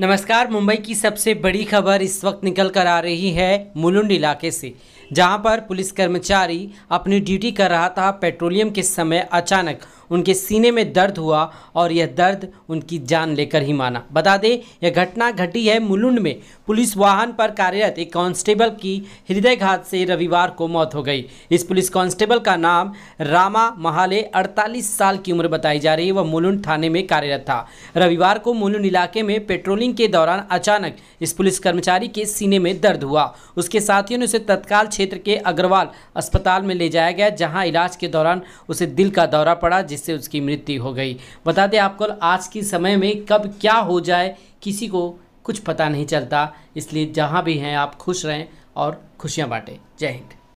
नमस्कार मुंबई की सबसे बड़ी खबर इस वक्त निकल कर आ रही है मुलुंड इलाके से जहां पर पुलिस कर्मचारी अपनी ड्यूटी कर रहा था पेट्रोलियम के समय अचानक उनके सीने में दर्द हुआ और यह दर्द उनकी जान लेकर ही माना बता दें यह घटना घटी है मुलुंड में पुलिस वाहन पर कार्यरत एक कांस्टेबल की हृदयघात से रविवार को मौत हो गई इस पुलिस कांस्टेबल का नाम रामा महाले 48 साल की उम्र बताई जा रही है वह मुलुंड थाने में कार्यरत था रविवार को मुलुंड इलाके में पेट्रोलिंग के दौरान अचानक इस पुलिस कर्मचारी के सीने में दर्द हुआ उसके साथियों ने उसे तत्काल क्षेत्र के अग्रवाल अस्पताल में ले जाया गया जहाँ इलाज के दौरान उसे दिल का दौरा पड़ा जिस जिससे उसकी मृत्यु हो गई बता दें आपको आज के समय में कब क्या हो जाए किसी को कुछ पता नहीं चलता इसलिए जहाँ भी हैं आप खुश रहें और खुशियाँ बाँटें जय हिंद